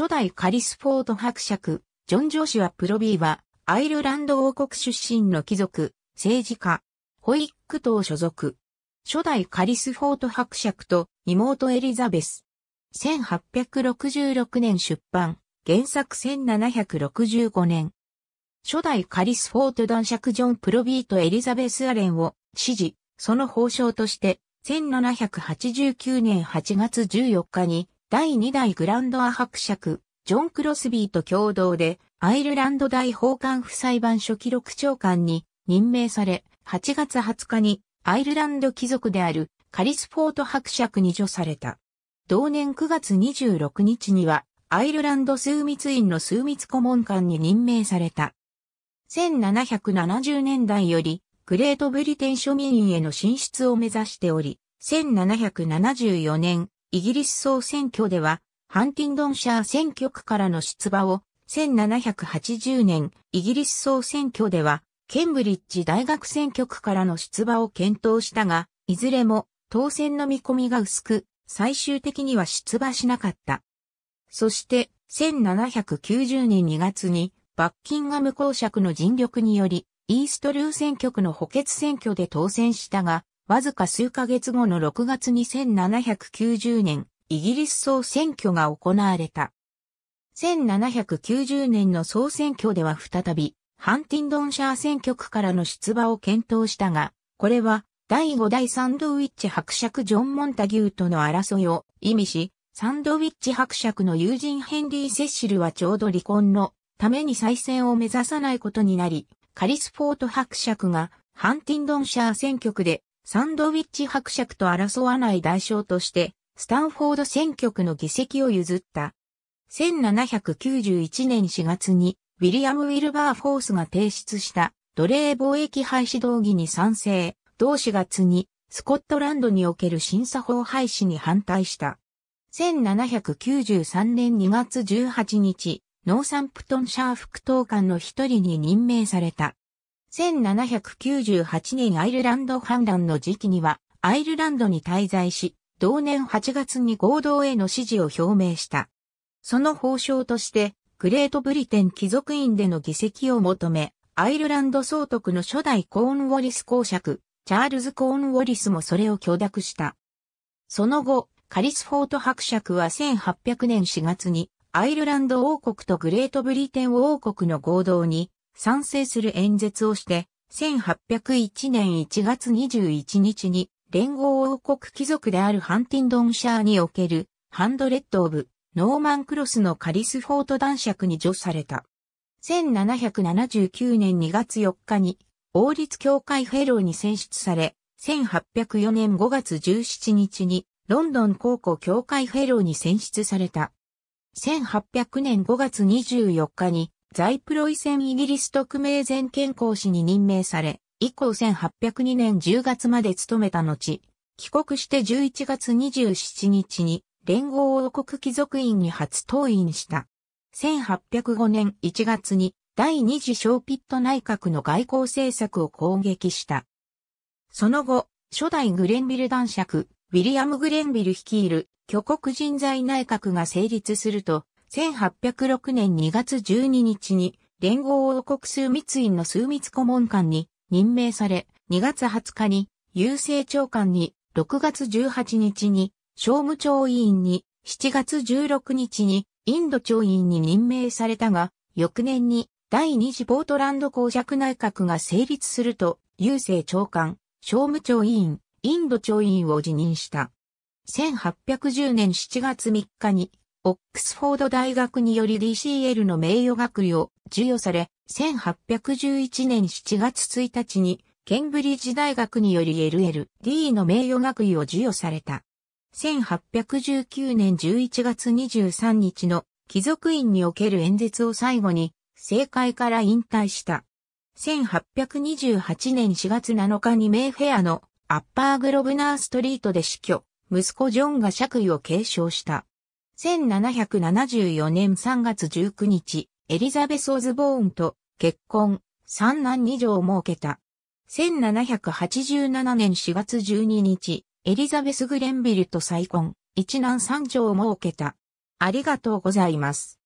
初代カリスフォード伯爵、ジョン・ジョーシュア・プロビーは、アイルランド王国出身の貴族、政治家、ホイック党所属。初代カリスフォート伯爵と妹エリザベス。1866年出版、原作1765年。初代カリスフォート男爵ジョン・プロビーとエリザベス・アレンを支持、その報奨として、1789年8月14日に第2代グランドア伯爵、ジョン・クロスビーと共同で、アイルランド大法官府裁判所記録長官に任命され、8月20日にアイルランド貴族であるカリスフォート伯爵に除された。同年9月26日には、アイルランド枢密院の枢密顧問官に任命された。1770年代より、グレートブリテン庶民への進出を目指しており、1774年、イギリス総選挙では、ハンティンドンシャー選挙区からの出馬を、1780年、イギリス総選挙では、ケンブリッジ大学選挙区からの出馬を検討したが、いずれも当選の見込みが薄く、最終的には出馬しなかった。そして、1790年2月に、バッキンガム公爵の尽力により、イーストルー選挙区の補欠選挙で当選したが、わずか数ヶ月後の6月2790年、イギリス総選挙が行われた。1790年の総選挙では再び、ハンティンドンシャー選挙区からの出馬を検討したが、これは第5代サンドウィッチ伯爵ジョン・モンタギューとの争いを意味し、サンドウィッチ伯爵の友人ヘンリー・セッシルはちょうど離婚のために再選を目指さないことになり、カリスフォート伯爵がハンティンドンシャー選挙区でサンドウィッチ伯爵と争わない代償として、スタンフォード選挙区の議席を譲った。1791年4月に、ウィリアム・ウィルバー・フォースが提出した奴隷貿易廃止動議に賛成、同4月に、スコットランドにおける審査法廃止に反対した。1793年2月18日、ノーサンプトンシャー副統官の一人に任命された。1798年アイルランド反乱の時期には、アイルランドに滞在し、同年8月に合同への支持を表明した。その報奨として、グレートブリテン貴族院での議席を求め、アイルランド総督の初代コーンウォリス公爵、チャールズ・コーンウォリスもそれを許諾した。その後、カリスフォート伯爵は1800年4月に、アイルランド王国とグレートブリテン王国の合同に、賛成する演説をして、1801年1月21日に連合王国貴族であるハンティンドンシャーにおけるハンドレッド・オブ・ノーマン・クロスのカリスフォート男爵に除された。1779年2月4日に王立協会フェローに選出され、1804年5月17日にロンドン高校協会フェローに選出された。1800年5月24日に在プロイセンイギリス特命全権公使に任命され、以降1802年10月まで務めた後、帰国して11月27日に連合王国貴族院に初登院した。1805年1月に第二次小ピット内閣の外交政策を攻撃した。その後、初代グレンビル男爵、ウィリアム・グレンビル率いる巨国人材内閣が成立すると、1806年2月12日に連合王国枢密院の数密顧問官に任命され、2月20日に郵政長官に、6月18日に商務庁委員に、7月16日にインド庁員に任命されたが、翌年に第二次ポートランド公爵内閣が成立すると、郵政長官、商務庁委員、インド庁員を辞任した。1810年7月3日にオックスフォード大学により DCL の名誉学位を授与され、1811年7月1日に、ケンブリッジ大学により LLD の名誉学位を授与された。1819年11月23日の貴族院における演説を最後に、政界から引退した。1828年4月7日にメイフェアのアッパーグロブナーストリートで死去、息子ジョンが爵位を継承した。1774年3月19日、エリザベス・オズボーンと結婚、三男二女を設けた。1787年4月12日、エリザベス・グレンビルと再婚、一男三女を設けた。ありがとうございます。